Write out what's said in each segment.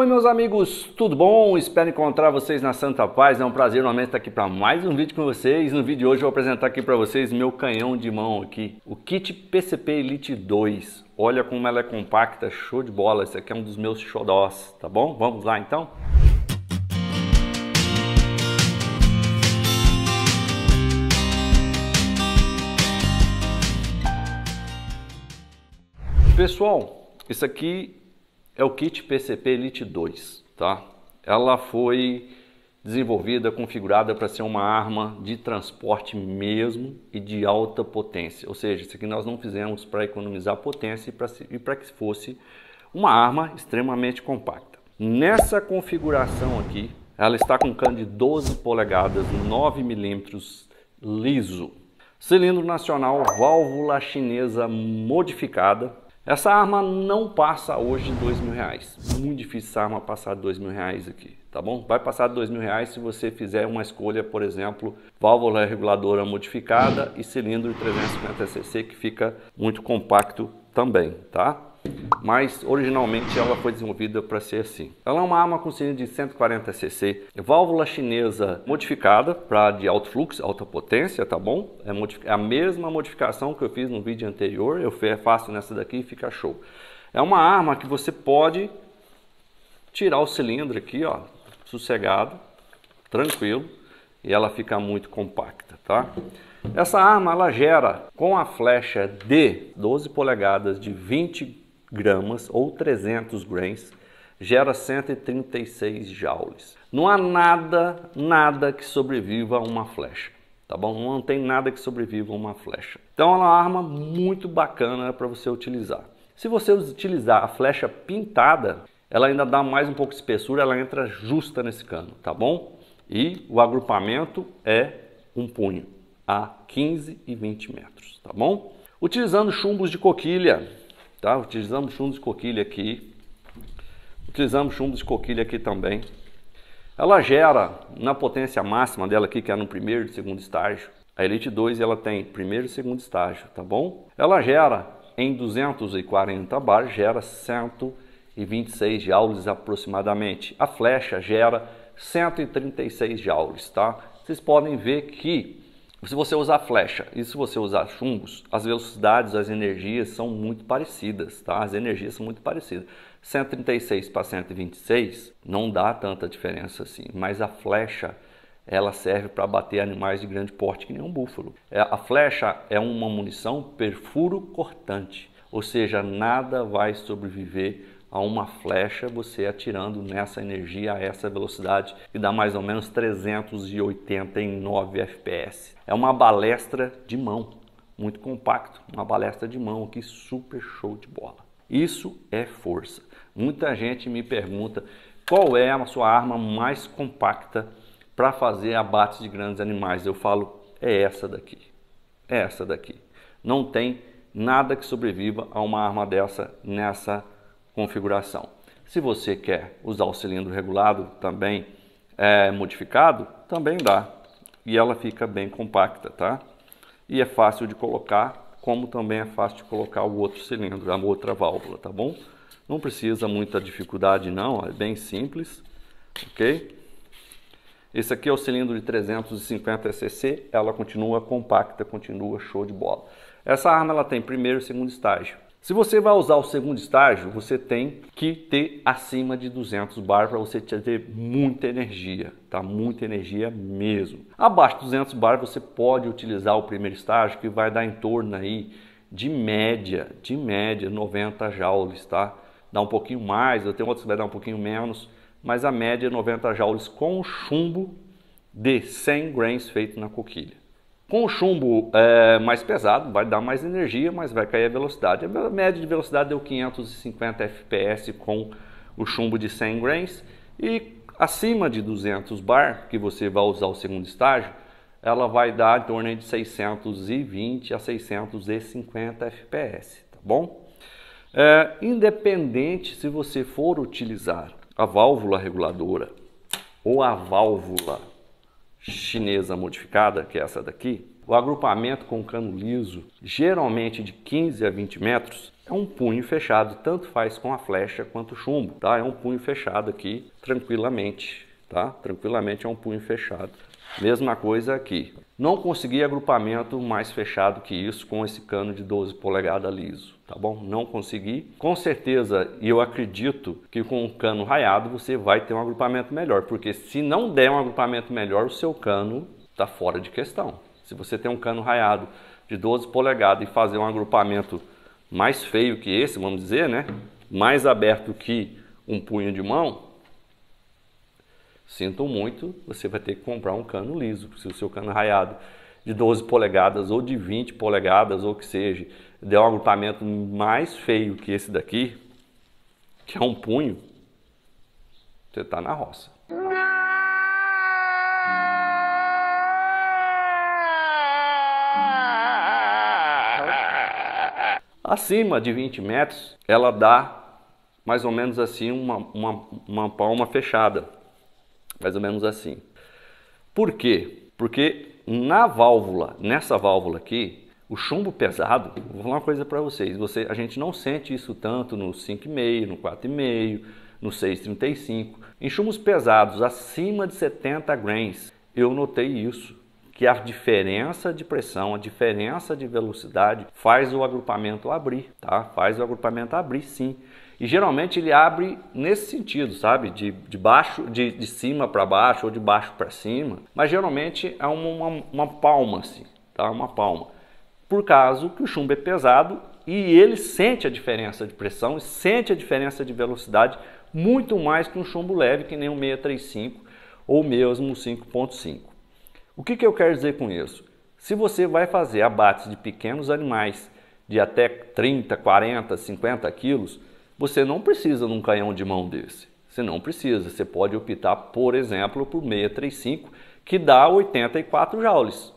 Oi, meus amigos, tudo bom? Espero encontrar vocês na Santa Paz. É um prazer novamente estar aqui para mais um vídeo com vocês. No vídeo de hoje eu vou apresentar aqui para vocês meu canhão de mão aqui, o kit PCP Elite 2. Olha como ela é compacta, show de bola. Esse aqui é um dos meus xodós, tá bom? Vamos lá então? Pessoal, isso aqui é o kit PCP Elite 2, tá? Ela foi desenvolvida, configurada para ser uma arma de transporte mesmo e de alta potência. Ou seja, isso aqui nós não fizemos para economizar potência e para que fosse uma arma extremamente compacta. Nessa configuração aqui, ela está com cano de 12 polegadas, 9 milímetros liso. Cilindro nacional, válvula chinesa modificada, essa arma não passa hoje dois mil reais. Muito difícil essa arma passar dois mil reais aqui, tá bom? Vai passar dois mil reais se você fizer uma escolha, por exemplo, válvula reguladora modificada e cilindro 350 cc que fica muito compacto também, tá? mas originalmente ela foi desenvolvida para ser assim. Ela é uma arma com cilindro de 140 cc, válvula chinesa modificada para de alto fluxo, alta potência, tá bom? É, é a mesma modificação que eu fiz no vídeo anterior, eu faço nessa daqui e fica show. É uma arma que você pode tirar o cilindro aqui, ó, sossegado, tranquilo, e ela fica muito compacta, tá? Essa arma ela gera com a flecha de 12 polegadas de 20 gramas ou 300 grains gera 136 joules. Não há nada, nada que sobreviva a uma flecha, tá bom? Não tem nada que sobreviva a uma flecha. Então é uma arma muito bacana para você utilizar. Se você utilizar a flecha pintada, ela ainda dá mais um pouco de espessura, ela entra justa nesse cano, tá bom? E o agrupamento é um punho a 15 e 20 metros, tá bom? Utilizando chumbos de coquilha, Tá? Utilizamos chumbo de coquilha aqui. Utilizamos chumbo de coquilha aqui também. Ela gera, na potência máxima dela aqui, que é no primeiro e segundo estágio, a Elite 2 ela tem primeiro e segundo estágio, tá bom? Ela gera em 240 bar, gera 126 joules aproximadamente. A flecha gera 136 joules, tá? Vocês podem ver que se você usar flecha e se você usar chumbos, as velocidades, as energias são muito parecidas, tá? As energias são muito parecidas. 136 para 126 não dá tanta diferença assim, mas a flecha ela serve para bater animais de grande porte que nem um búfalo. É, a flecha é uma munição perfuro cortante, ou seja, nada vai sobreviver a uma flecha, você atirando nessa energia a essa velocidade que dá mais ou menos 389 fps. É uma balestra de mão, muito compacto, uma balestra de mão aqui super show de bola. Isso é força. Muita gente me pergunta qual é a sua arma mais compacta para fazer abates de grandes animais. Eu falo é essa daqui, é essa daqui. Não tem nada que sobreviva a uma arma dessa nessa configuração. Se você quer usar o cilindro regulado também é, modificado, também dá. E ela fica bem compacta, tá? E é fácil de colocar, como também é fácil de colocar o outro cilindro, a outra válvula, tá bom? Não precisa muita dificuldade não, é bem simples, ok? Esse aqui é o cilindro de 350 cc, ela continua compacta, continua show de bola. Essa arma ela tem primeiro e segundo estágio. Se você vai usar o segundo estágio, você tem que ter acima de 200 bar para você ter muita energia, tá? Muita energia mesmo. Abaixo de 200 bar você pode utilizar o primeiro estágio que vai dar em torno aí de média, de média 90 joules, tá? Dá um pouquinho mais, eu tenho outros que vai dar um pouquinho menos, mas a média é 90 joules com chumbo de 100 grains feito na coquilha. Com o chumbo é, mais pesado, vai dar mais energia, mas vai cair a velocidade. A média de velocidade deu 550 fps com o chumbo de 100 grains e acima de 200 bar, que você vai usar o segundo estágio, ela vai dar em torno de 620 a 650 fps, tá bom? É, independente se você for utilizar a válvula reguladora ou a válvula chinesa modificada, que é essa daqui, o agrupamento com cano liso, geralmente de 15 a 20 metros, é um punho fechado, tanto faz com a flecha quanto o chumbo, tá? É um punho fechado aqui, tranquilamente, tá? Tranquilamente é um punho fechado. Mesma coisa aqui. Não consegui agrupamento mais fechado que isso com esse cano de 12 polegadas liso tá bom? Não consegui. Com certeza, e eu acredito que com o cano raiado você vai ter um agrupamento melhor, porque se não der um agrupamento melhor, o seu cano está fora de questão. Se você tem um cano raiado de 12 polegadas e fazer um agrupamento mais feio que esse, vamos dizer, né? Mais aberto que um punho de mão, sinto muito, você vai ter que comprar um cano liso, se o seu cano raiado de 12 polegadas ou de 20 polegadas ou que seja, der um agrupamento mais feio que esse daqui, que é um punho, você está na roça. Acima de 20 metros, ela dá mais ou menos assim uma, uma, uma palma fechada. Mais ou menos assim. Por quê? Porque na válvula, nessa válvula aqui, o chumbo pesado, vou falar uma coisa para vocês, você, a gente não sente isso tanto no 5,5, no 4,5, no 6,35. Em chumbos pesados acima de 70 grains, eu notei isso que a diferença de pressão, a diferença de velocidade faz o agrupamento abrir, tá? Faz o agrupamento abrir sim. E geralmente ele abre nesse sentido, sabe? De, de baixo, de, de cima para baixo ou de baixo para cima. Mas geralmente é uma, uma, uma, palma, assim, tá? Uma palma. Por caso que o chumbo é pesado e ele sente a diferença de pressão, sente a diferença de velocidade muito mais que um chumbo leve, que nem um 635 ou mesmo um 5.5. O que, que eu quero dizer com isso? Se você vai fazer abates de pequenos animais de até 30, 40, 50 quilos, você não precisa de um canhão de mão desse. Você não precisa. Você pode optar, por exemplo, por 635, que dá 84 joules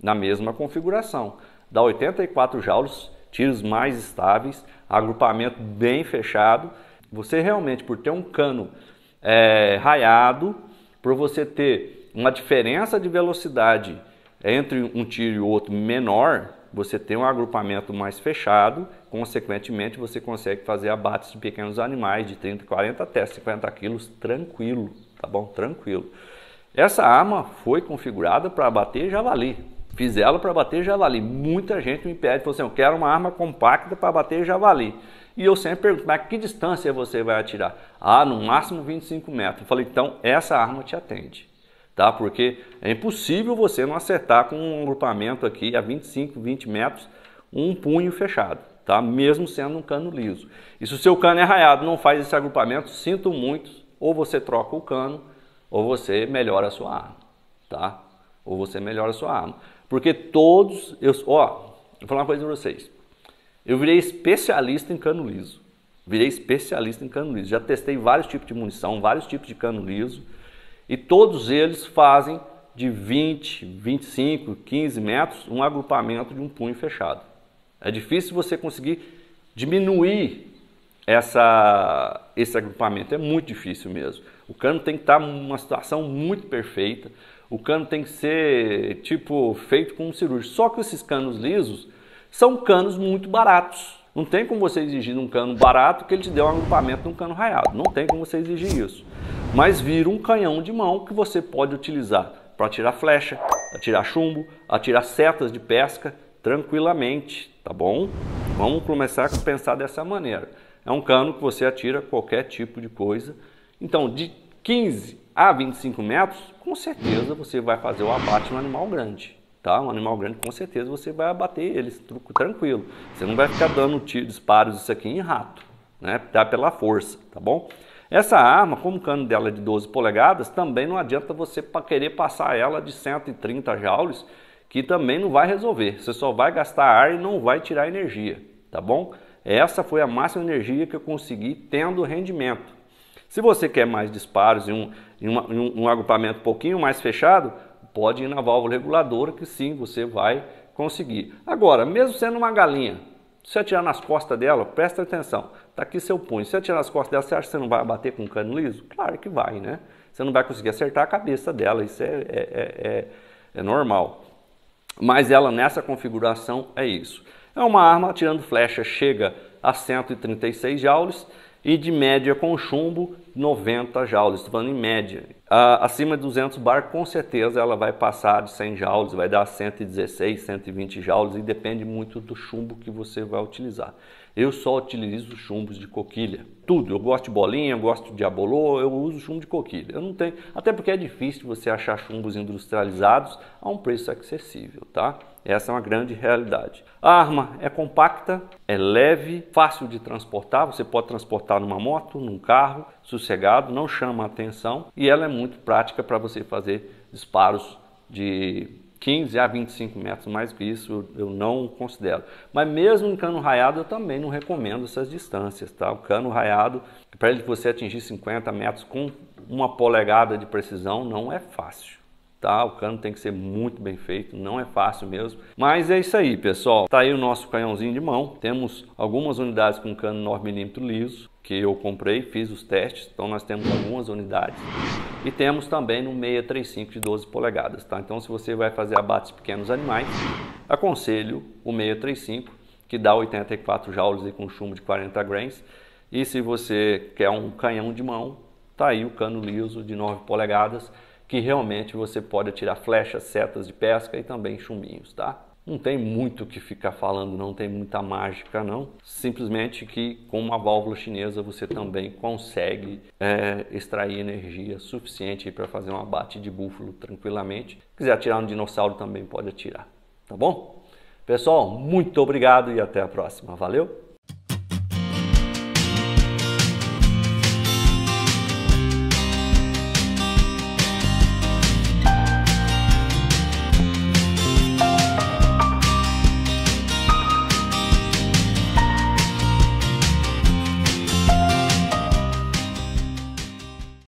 na mesma configuração. Dá 84 joules, tiros mais estáveis, agrupamento bem fechado. Você realmente, por ter um cano é, raiado, por você ter uma diferença de velocidade entre um tiro e outro menor, você tem um agrupamento mais fechado, consequentemente você consegue fazer abates de pequenos animais de 30, 40 até 50 quilos tranquilo, tá bom? Tranquilo. Essa arma foi configurada para abater javali. Fiz ela para bater javali. Muita gente me pede, falou assim, eu quero uma arma compacta para bater javali. E eu sempre pergunto, mas que distância você vai atirar? Ah, no máximo 25 metros. Eu falei, então essa arma te atende tá? Porque é impossível você não acertar com um agrupamento aqui a 25, 20 metros, um punho fechado, tá? Mesmo sendo um cano liso. E se o seu cano é raiado, não faz esse agrupamento, sinto muito, ou você troca o cano, ou você melhora a sua arma, tá? Ou você melhora a sua arma. Porque todos, eu, ó, vou falar uma coisa para vocês. Eu virei especialista em cano liso. Virei especialista em cano liso. Já testei vários tipos de munição, vários tipos de cano liso e todos eles fazem de 20, 25, 15 metros um agrupamento de um punho fechado. É difícil você conseguir diminuir essa, esse agrupamento. É muito difícil mesmo. O cano tem que estar tá numa situação muito perfeita. O cano tem que ser tipo feito com um cirúrgico. Só que esses canos lisos são canos muito baratos. Não tem como você exigir um cano barato que ele te dê um agrupamento de um cano raiado. Não tem como você exigir isso mas vira um canhão de mão que você pode utilizar para atirar flecha, atirar chumbo, atirar setas de pesca tranquilamente, tá bom? Vamos começar a pensar dessa maneira. É um cano que você atira qualquer tipo de coisa. Então, de 15 a 25 metros, com certeza você vai fazer o abate no animal grande. Tá? Um animal grande, com certeza você vai abater ele tranquilo. Você não vai ficar dando tiro, disparos isso aqui em rato, né? Dá pela força, tá bom? Essa arma, como o cano dela é de 12 polegadas, também não adianta você querer passar ela de 130 joules, que também não vai resolver. Você só vai gastar ar e não vai tirar energia, tá bom? Essa foi a máxima energia que eu consegui tendo rendimento. Se você quer mais disparos e um, uma, um, um agrupamento um pouquinho mais fechado, pode ir na válvula reguladora que sim, você vai conseguir. Agora, mesmo sendo uma galinha, se você atirar nas costas dela, presta atenção, tá aqui seu punho. Se você atirar nas costas dela, você acha que você não vai bater com um cano liso? Claro que vai, né? Você não vai conseguir acertar a cabeça dela, isso é, é, é, é, é normal. Mas ela nessa configuração é isso. É uma arma atirando flecha, chega a 136 joules e de média com chumbo 90 joules, estou falando em média. Ah, acima de 200 bar, com certeza ela vai passar de 100 joules, vai dar 116, 120 joules e depende muito do chumbo que você vai utilizar. Eu só utilizo chumbos de coquilha. Tudo, eu gosto de bolinha, eu gosto de abolô, eu uso chumbo de coquilha. Eu não tenho, até porque é difícil você achar chumbos industrializados a um preço acessível, tá? Essa é uma grande realidade. A arma é compacta, é leve, fácil de transportar. Você pode transportar numa moto, num carro, sossegado, não chama atenção e ela é muito prática para você fazer disparos de 15 a 25 metros, mais que isso eu não considero. Mas mesmo em cano raiado eu também não recomendo essas distâncias, tá? O cano raiado, para ele você atingir 50 metros com uma polegada de precisão, não é fácil tá? O cano tem que ser muito bem feito, não é fácil mesmo. Mas é isso aí, pessoal. Tá aí o nosso canhãozinho de mão. Temos algumas unidades com cano 9 mm liso, que eu comprei, fiz os testes. Então nós temos algumas unidades. E temos também no 635 de 12 polegadas, tá? Então se você vai fazer abates pequenos animais, aconselho o 635, que dá 84 joules e com chumbo de 40 grains. E se você quer um canhão de mão, tá aí o cano liso de 9 polegadas, que realmente você pode atirar flechas, setas de pesca e também chumbinhos, tá? Não tem muito o que ficar falando, não tem muita mágica, não. Simplesmente que com uma válvula chinesa você também consegue é, extrair energia suficiente para fazer um abate de búfalo tranquilamente. Se quiser atirar um dinossauro também pode atirar, tá bom? Pessoal, muito obrigado e até a próxima. Valeu!